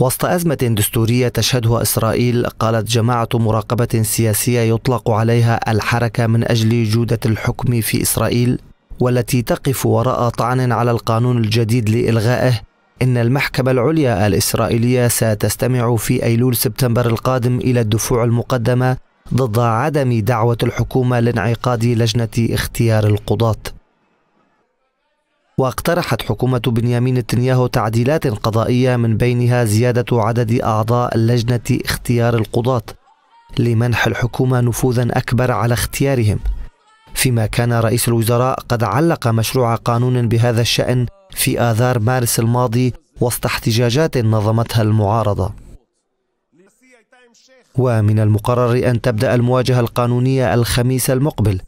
وسط أزمة دستورية تشهدها إسرائيل قالت جماعة مراقبة سياسية يطلق عليها الحركة من أجل جودة الحكم في إسرائيل والتي تقف وراء طعن على القانون الجديد لإلغائه إن المحكمة العليا الإسرائيلية ستستمع في أيلول سبتمبر القادم إلى الدفوع المقدمة ضد عدم دعوة الحكومة لانعقاد لجنة اختيار القضاة واقترحت حكومة بنيامين نتنياهو تعديلات قضائية من بينها زيادة عدد أعضاء لجنة اختيار القضاة لمنح الحكومة نفوذا أكبر على اختيارهم فيما كان رئيس الوزراء قد علق مشروع قانون بهذا الشأن في آذار مارس الماضي وسط احتجاجات نظمتها المعارضة ومن المقرر أن تبدأ المواجهة القانونية الخميس المقبل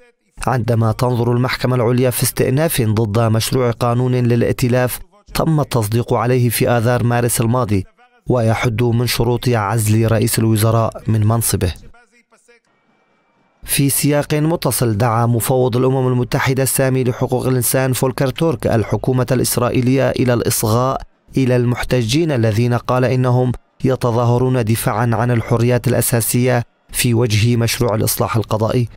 عندما تنظر المحكمة العليا في استئناف ضد مشروع قانون للائتلاف تم التصديق عليه في آذار مارس الماضي ويحد من شروط عزل رئيس الوزراء من منصبه في سياق متصل دعا مفوض الأمم المتحدة السامي لحقوق الإنسان فولكر تورك الحكومة الإسرائيلية إلى الإصغاء إلى المحتجين الذين قال إنهم يتظاهرون دفاعا عن الحريات الأساسية في وجه مشروع الإصلاح القضائي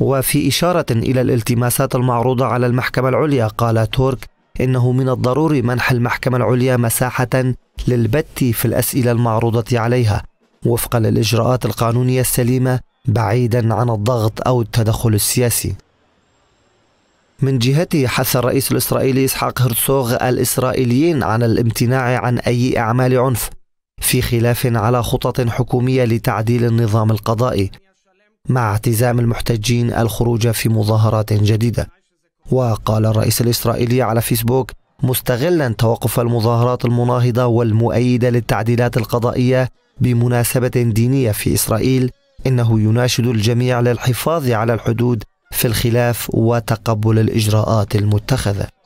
وفي إشارة إلى الالتماسات المعروضة على المحكمة العليا قال تورك إنه من الضروري منح المحكمة العليا مساحة للبت في الأسئلة المعروضة عليها وفقا للإجراءات القانونية السليمة بعيدا عن الضغط أو التدخل السياسي من جهته حث الرئيس الإسرائيلي إسحاق هرتسوغ الإسرائيليين عن الامتناع عن أي أعمال عنف في خلاف على خطط حكومية لتعديل النظام القضائي مع اعتزام المحتجين الخروج في مظاهرات جديدة وقال الرئيس الإسرائيلي على فيسبوك مستغلا توقف المظاهرات المناهضة والمؤيدة للتعديلات القضائية بمناسبة دينية في إسرائيل إنه يناشد الجميع للحفاظ على الحدود في الخلاف وتقبل الإجراءات المتخذة